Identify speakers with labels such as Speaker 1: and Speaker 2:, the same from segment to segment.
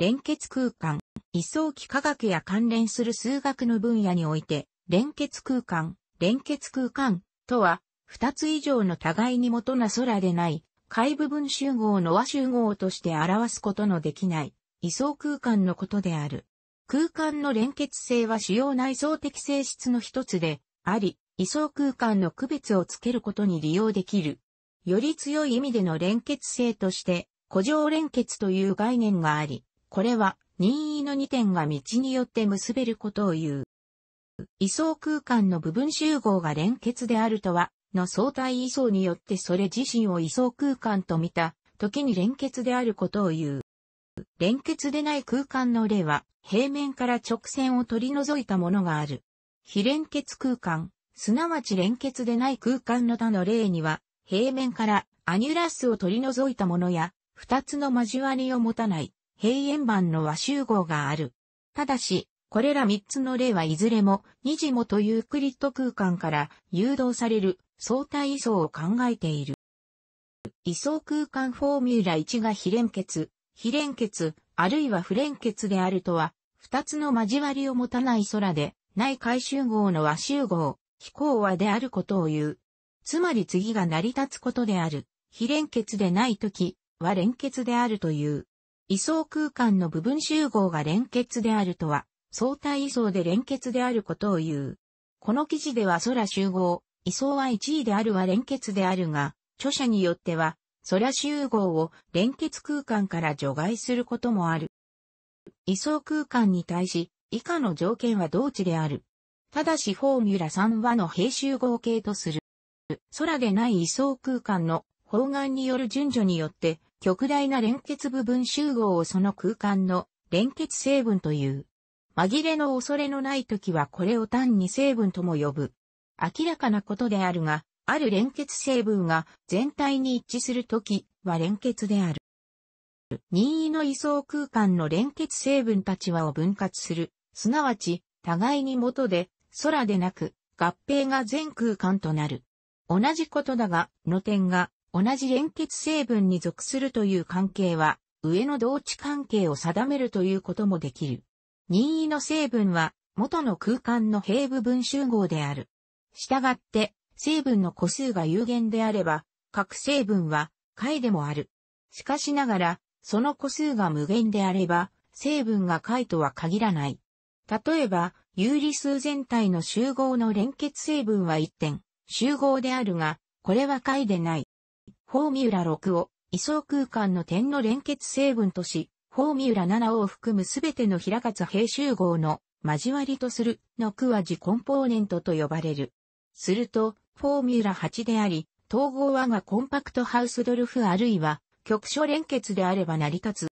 Speaker 1: 連結空間、位相機科学や関連する数学の分野において、連結空間、連結空間とは、二つ以上の互いに元な空でない、海部分集合の和集合として表すことのできない、位相空間のことである。空間の連結性は主要内相的性質の一つで、あり、位相空間の区別をつけることに利用できる。より強い意味での連結性として、古城連結という概念があり、これは任意の2点が道によって結べることを言う。位相空間の部分集合が連結であるとは、の相対位相によってそれ自身を位相空間と見た、時に連結であることを言う。連結でない空間の例は、平面から直線を取り除いたものがある。非連結空間、すなわち連結でない空間の他の例には、平面からアニュラスを取り除いたものや、二つの交わりを持たない平円板の和集合がある。ただし、これら3つの例はいずれも、二次元とユークリッド空間から誘導される相対位相を考えている。位相空間フォーミュラ1が非連結、非連結、あるいは不連結であるとは、2つの交わりを持たない空で、ない回集合の和集合、非講和であることを言う。つまり次が成り立つことである。非連結でないときは連結であるという。位相空間の部分集合が連結であるとは、相対位相で連結であることを言う。この記事では空集合、位相は1位であるは連結であるが、著者によっては、空集合を連結空間から除外することもある。位相空間に対し、以下の条件は同値である。ただしフォーミュラ3はの平集合形とする。空でない位相空間の方眼による順序によって、極大な連結部分集合をその空間の連結成分という。紛れの恐れのない時はこれを単に成分とも呼ぶ。明らかなことであるが、ある連結成分が全体に一致する時は連結である。任意の位相空間の連結成分たちはを分割する。すなわち、互いに元で、空でなく、合併が全空間となる。同じことだが、の点が、同じ連結成分に属するという関係は、上の同値関係を定めるということもできる。任意の成分は、元の空間の平部分集合である。したがって、成分の個数が有限であれば、各成分は、解でもある。しかしながら、その個数が無限であれば、成分が解とは限らない。例えば、有理数全体の集合の連結成分は1点、集合であるが、これは解でない。フォーミュラ6を、位相空間の点の連結成分とし、フォーミュラ7を含むすべての平滑平集合の交わりとするのクワジコンポーネントと呼ばれる。すると、フォーミュラ8であり、統合和がコンパクトハウスドルフあるいは局所連結であれば成り立つ。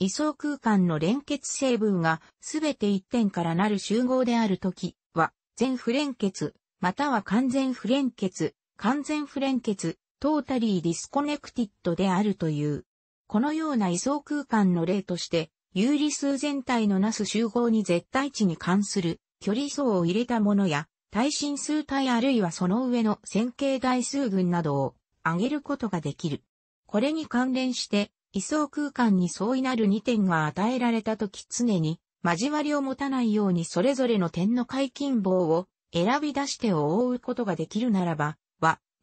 Speaker 1: 位相空間の連結成分がすべて一点からなる集合であるときは、全不連結、または完全不連結、完全不連結、トータリーディスコネクティッドであるという。このような位相空間の例として、有理数全体のなす集合に絶対値に関する距離層を入れたものや、耐震数体あるいはその上の線形代数群などを挙げることができる。これに関連して、位相空間に相違なる2点が与えられたとき常に交わりを持たないようにそれぞれの点の解禁棒を選び出してを覆うことができるならば、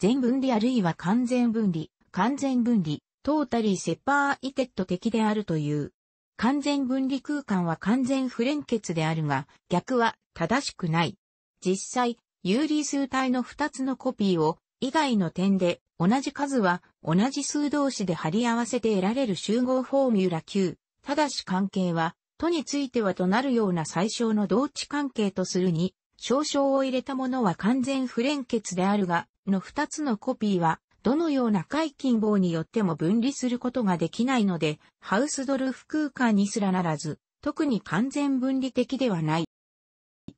Speaker 1: 全分離あるいは完全分離、完全分離、トータリーセパーイテッド的であるという。完全分離空間は完全不連結であるが、逆は正しくない。実際、有理数体の2つのコピーを、以外の点で、同じ数は同じ数同士で貼り合わせて得られる集合フォーミュラ Q。ただし関係は、とについてはとなるような最小の同値関係とするに、少々を入れたものは完全不連結であるが、の2つのコピーは、どのような解禁棒によっても分離することができないので、ハウスドルフ空間にすらならず、特に完全分離的ではない。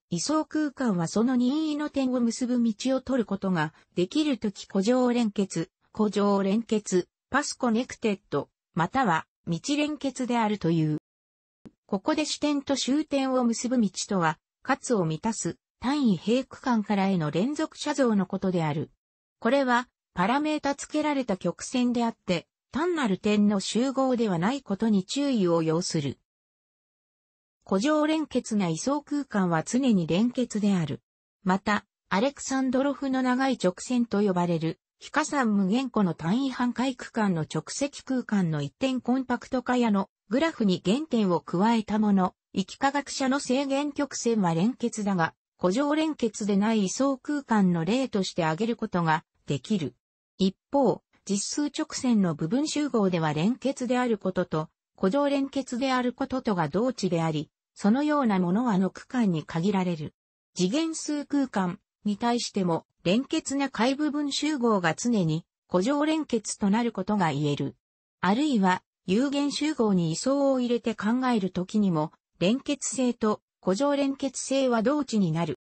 Speaker 1: 位相空間はその任意の点を結ぶ道を取ることができるとき古城連結、古城連結、パスコネクテッド、または道連結であるという。ここで視点と終点を結ぶ道とは、かつを満たす単位平区間からへの連続写像のことである。これは、パラメータ付けられた曲線であって、単なる点の集合ではないことに注意を要する。古城連結な位相空間は常に連結である。また、アレクサンドロフの長い直線と呼ばれる、非加算無限個の単位半回区間の直積空間の一点コンパクト化やのグラフに原点を加えたもの、域科学者の制限曲線は連結だが、古城連結でない位相空間の例として挙げることができる。一方、実数直線の部分集合では連結であることと、古乗連結であることとが同値であり、そのようなものはの区間に限られる。次元数空間に対しても連結な解部分集合が常に古乗連結となることが言える。あるいは有限集合に位相を入れて考えるときにも連結性と古乗連結性は同値になる。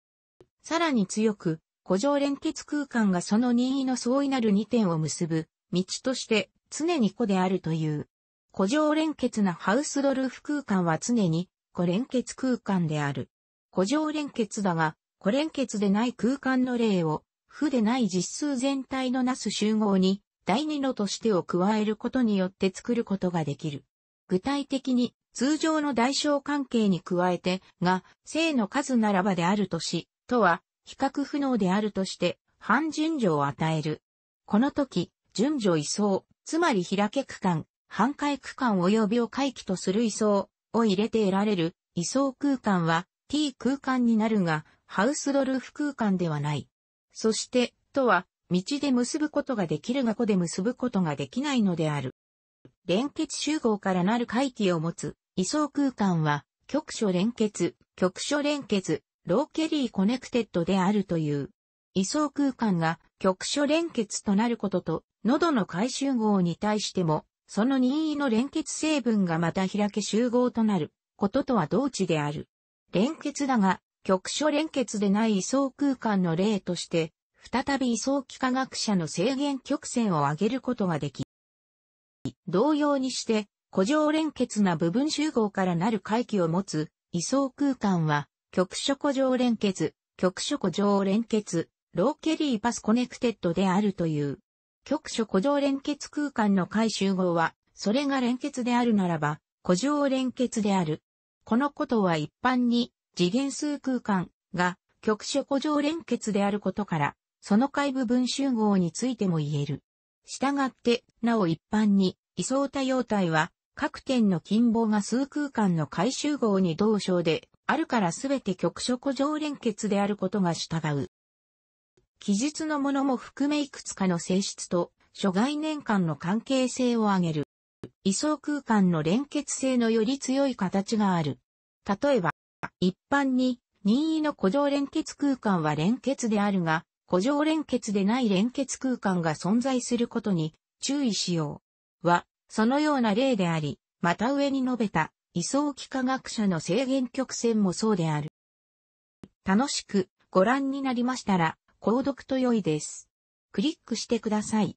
Speaker 1: さらに強く古城連結空間がその任意の相違なる2点を結ぶ、道として常に個であるという。古城連結なハウスドルーフ空間は常に個連結空間である。古城連結だが、個連結でない空間の例を、負でない実数全体のなす集合に、第二のとしてを加えることによって作ることができる。具体的に、通常の代償関係に加えて、が、正の数ならばであるとし、とは、比較不能であるとして、半順序を与える。この時、順序移送、つまり開け区間、半回区間及びを回帰とする移送を入れて得られる移送空間は t 空間になるが、ハウスドルフ空間ではない。そして、とは、道で結ぶことができるが子で結ぶことができないのである。連結集合からなる回帰を持つ、移送空間は、局所連結、局所連結、ローケリーコネクテッドであるという。位相空間が局所連結となることと、喉の回集合に対しても、その任意の連結成分がまた開け集合となることとは同値である。連結だが、局所連結でない位相空間の例として、再び位相幾何学者の制限曲線を上げることができ、同様にして、古常連結な部分集合からなる回帰を持つ位相空間は、局所古城連結、局所古城連結、ローケリーパスコネクテッドであるという。局所古城連結空間の回集合は、それが連結であるならば、古城連結である。このことは一般に、次元数空間が局所古城連結であることから、その回部分集合についても言える。したがって、なお一般に、位相多様体は、各点の近傍が数空間の回集合に同称で、あるからすべて局所古城連結であることが従う。記述のものも含めいくつかの性質と諸概念間の関係性を挙げる。位相空間の連結性のより強い形がある。例えば、一般に任意の古城連結空間は連結であるが、古城連結でない連結空間が存在することに注意しよう。は、そのような例であり、また上に述べた位相幾何学者の制限曲線もそうである。楽しくご覧になりましたら、購読と良いです。クリックしてください。